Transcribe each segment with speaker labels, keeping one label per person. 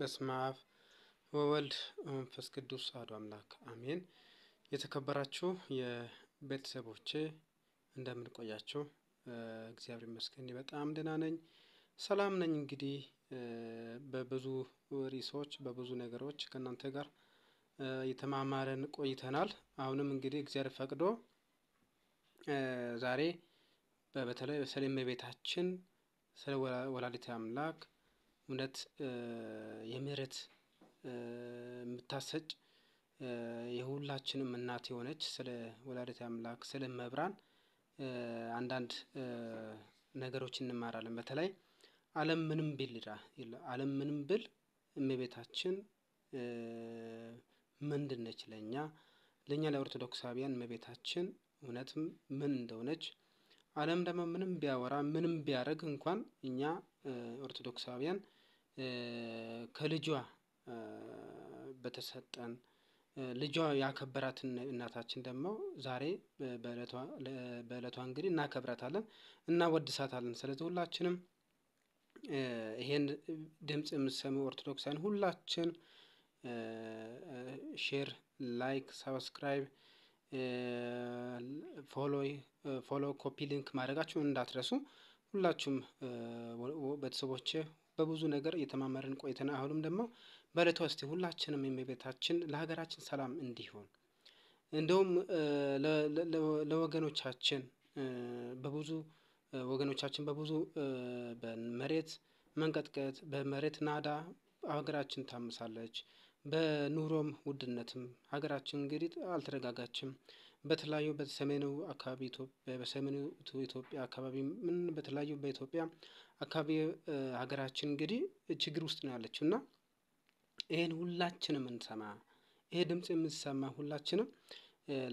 Speaker 1: በስመ አብ ወወልድ መንፈስ ቅዱስ አሐዱ አምላክ አሜን። የተከበራችሁ የቤተሰቦቼ እንደምንቆያችሁ እግዚአብሔር ይመስገን በጣም ደህና ነኝ፣ ሰላም ነኝ። እንግዲህ በብዙ ርዕሶች በብዙ ነገሮች ከእናንተ ጋር የተማማረን ቆይተናል። አሁንም እንግዲህ እግዚአብሔር ፈቅዶ ዛሬ በተለይ ስለ እመቤታችን ስለ ወላዲተ አምላክ እውነት የምህረት የምታሰጭ የሁላችንም እናት የሆነች ስለ ወላዲተ አምላክ ስለ መብራን አንዳንድ ነገሮች እንማራለን። በተለይ ዓለም ምንም ቢል ዓለም ምንም ብል እመቤታችን ምንድነች ለእኛ ለእኛ ለኦርቶዶክሳውያን እመቤታችን እውነትም ምን እንደሆነች ዓለም ደግሞ ምንም ቢያወራ ምንም ቢያደርግ እንኳን እኛ ኦርቶዶክሳውያን ከልጇ በተሰጠን ልጇ ያከበራትን እናታችን ደግሞ ዛሬ በዕለቷ እንግዲህ እናከብራታለን፣ እናወድሳታለን። ስለዚህ ሁላችንም ይሄን ድምፅ የምትሰሙ ኦርቶዶክሳውያን ሁላችን ሼር፣ ላይክ፣ ሳብስክራይብ ፎሎ ኮፒ ሊንክ ማድረጋችሁን እንዳትረሱ። ሁላችሁም ቤተሰቦች በብዙ ነገር እየተማመርን ቆይተን አሁንም ደግሞ በለቶ እስቲ ሁላችንም የቤታችን ለሀገራችን ሰላም እንዲሆን እንደውም ለወገኖቻችን በብዙ ወገኖቻችን በብዙ በመሬት መንቀጥቀጥ በመሬት ናዳ ሀገራችን ታምሳለች። በኑሮም ውድነትም ሀገራችን እንግዲህ አልተረጋጋችም። በተለያዩ በሰሜኑ አካባቢ በሰሜኑ ኢትዮጵያ አካባቢ ምን በተለያዩ በኢትዮጵያ አካባቢ ሀገራችን እንግዲህ ችግር ውስጥ ነው ያለችው እና ይህን ሁላችንም እንሰማ፣ ይሄ ድምፅ የምንሰማ ሁላችንም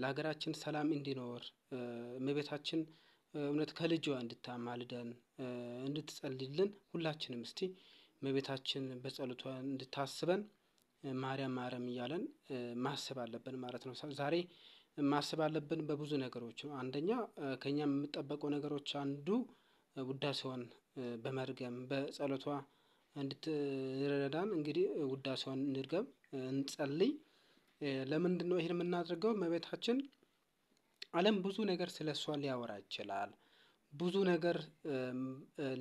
Speaker 1: ለሀገራችን ሰላም እንዲኖር እመቤታችን እውነት ከልጇ እንድታማልደን እንድትጸልይልን ሁላችንም እስቲ እመቤታችን በጸሎቷ እንድታስበን ማርያም ማርያም እያለን ማሰብ አለብን ማለት ነው። ዛሬ ማሰብ አለብን በብዙ ነገሮች ነው። አንደኛ ከኛ የምጠበቀው ነገሮች አንዱ ውዳሴዋን በመርገም በጸሎቷ እንድትረዳን እንግዲህ ውዳሴዋን እንድገም እንጸልይ። ለምንድን ነው ይህን የምናደርገው? መቤታችን ዓለም ብዙ ነገር ስለ እሷ ሊያወራ ይችላል፣ ብዙ ነገር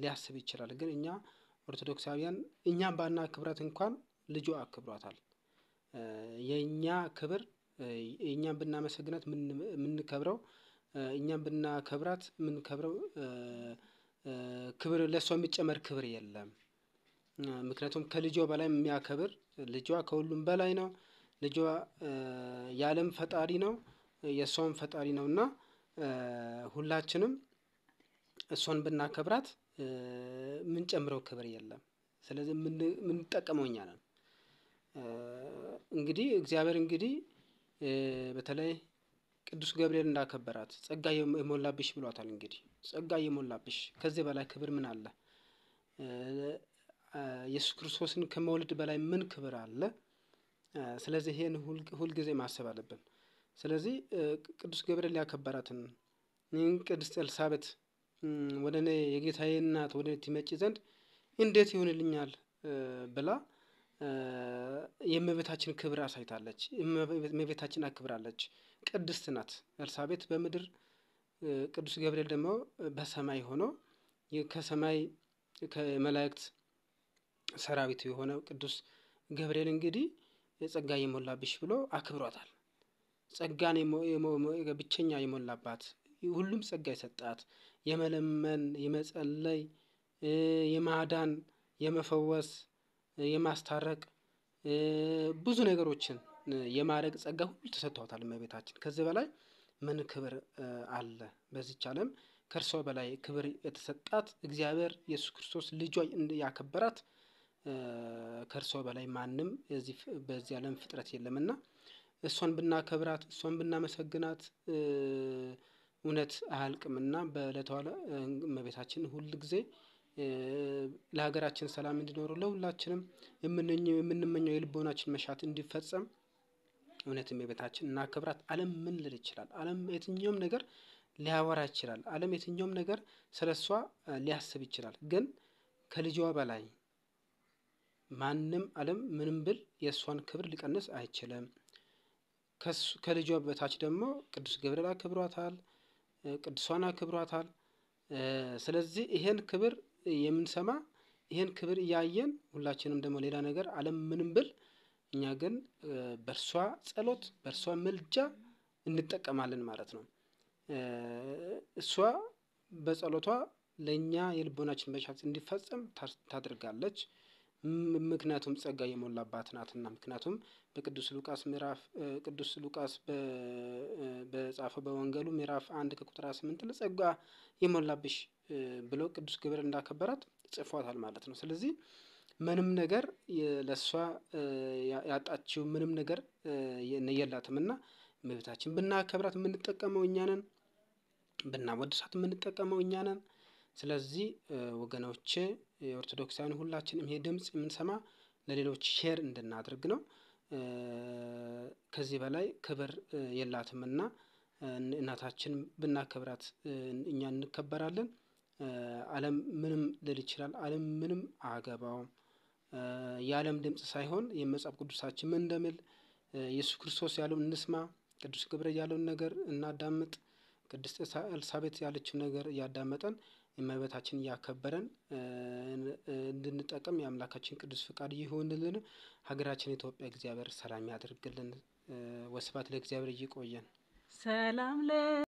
Speaker 1: ሊያስብ ይችላል። ግን እኛ ኦርቶዶክሳውያን እኛም ባና ክብረት እንኳን ልጇ አክብሯታል። የእኛ ክብር እኛም ብናመሰግናት የምንከብረው እኛም ብናከብራት የምንከብረው ክብር ለእሷ የሚጨመር ክብር የለም። ምክንያቱም ከልጇ በላይ የሚያከብር ልጇ ከሁሉም በላይ ነው። ልጇ የዓለም ፈጣሪ ነው የእሷም ፈጣሪ ነው እና ሁላችንም እሷን ብናከብራት የምንጨምረው ክብር የለም። ስለዚህ የምንጠቀመው እኛ ነን። እንግዲህ እግዚአብሔር እንግዲህ በተለይ ቅዱስ ገብርኤል እንዳከበራት ጸጋ የሞላብሽ ብሏታል። እንግዲህ ጸጋ የሞላብሽ ከዚህ በላይ ክብር ምን አለ? ኢየሱስ ክርስቶስን ከመውለድ በላይ ምን ክብር አለ? ስለዚህ ይህን ሁልጊዜ ማሰብ አለብን። ስለዚህ ቅዱስ ገብርኤል ያከበራትን ቅድስት ኤልሳቤጥ ወደ እኔ የጌታዬ እናት ወደ እኔ ትመጪ ዘንድ እንዴት ይሆንልኛል ብላ የእመቤታችን ክብር አሳይታለች። እመቤታችን አክብራለች። ቅድስት ናት ቤት በምድር ቅዱስ ገብርኤል ደግሞ በሰማይ ሆኖ ከሰማይ ከመላእክት ሰራዊት የሆነው ቅዱስ ገብርኤል እንግዲህ ጸጋ የሞላብሽ ብሎ አክብሯታል። ጸጋን ብቸኛ የሞላባት ሁሉም ጸጋ የሰጣት የመለመን፣ የመጸለይ፣ የማዳን፣ የመፈወስ የማስታረቅ ብዙ ነገሮችን የማድረግ ጸጋ ሁሉ ተሰጥቷታል እመቤታችን። ከዚህ በላይ ምን ክብር አለ? በዚች ዓለም ከእርሷ በላይ ክብር የተሰጣት እግዚአብሔር ኢየሱስ ክርስቶስ ልጇ ያከበራት ከእርሷ በላይ ማንም በዚህ ዓለም ፍጥረት የለምና እሷን ብናከብራት እሷን ብናመሰግናት እውነት አያልቅምና በዕለተዋለ እመቤታችን ሁል ጊዜ ለሀገራችን ሰላም እንዲኖረው ለሁላችንም የምንመኘው የልቦናችን መሻት እንዲፈጸም እውነት የቤታችን እናክብራት። ዓለም ምን ልል ይችላል? ዓለም የትኛውም ነገር ሊያወራ ይችላል። ዓለም የትኛውም ነገር ስለ እሷ ሊያስብ ይችላል። ግን ከልጇ በላይ ማንም ዓለም ምንም ብል የእሷን ክብር ሊቀንስ አይችልም። ከልጇ በታች ደግሞ ቅዱስ ገብርኤል አክብሯታል፣ ቅዱሷን አክብሯታል። ስለዚህ ይሄን ክብር የምንሰማ ይህን ክብር እያየን ሁላችንም ደግሞ ሌላ ነገር አለም ምንም ብል እኛ ግን በእርሷ ጸሎት በእርሷ ምልጃ እንጠቀማለን ማለት ነው። እሷ በጸሎቷ ለእኛ የልቦናችን መሻት እንዲፈጸም ታድርጋለች። ምክንያቱም ጸጋ የሞላባት ናትና። ምክንያቱም በቅዱስ ሉቃስ ምዕራፍ ቅዱስ ሉቃስ በጻፈው በወንጌሉ ምዕራፍ አንድ ከቁጥር ስምንት ለጸጋ የሞላብሽ ብሎ ቅዱስ ገብርኤል እንዳከበራት ጽፏታል ማለት ነው። ስለዚህ ምንም ነገር ለእሷ ያጣችው ምንም ነገር የላትም እና እመቤታችን ብናከብራት የምንጠቀመው እኛ ነን፣ ብናወድሳት የምንጠቀመው እኛ ነን። ስለዚህ ወገኖቼ ኦርቶዶክሳውያን ሁላችንም ይሄ ድምፅ የምንሰማ ለሌሎች ሼር እንድናደርግ ነው። ከዚህ በላይ ክብር የላትም እና እናታችን ብናከብራት እኛ እንከበራለን። ዓለም ምንም ልል ይችላል። ዓለም ምንም አገባውም። የዓለም ድምፅ ሳይሆን የመጽሐፍ ቅዱሳችን ምን እንደሚል ኢየሱስ ክርስቶስ ያለውን እንስማ፣ ቅዱስ ገብርኤል ያለውን ነገር እናዳምጥ፣ ቅድስት ኤልሳቤጥ ያለችው ነገር እያዳመጠን እመቤታችን እያከበረን እንድንጠቀም የአምላካችን ቅዱስ ፍቃድ ይሆንልን ሀገራችን ኢትዮጵያ እግዚአብሔር ሰላም ያድርግልን። ወስብሐት ለእግዚአብሔር። እየቆየን። ሰላም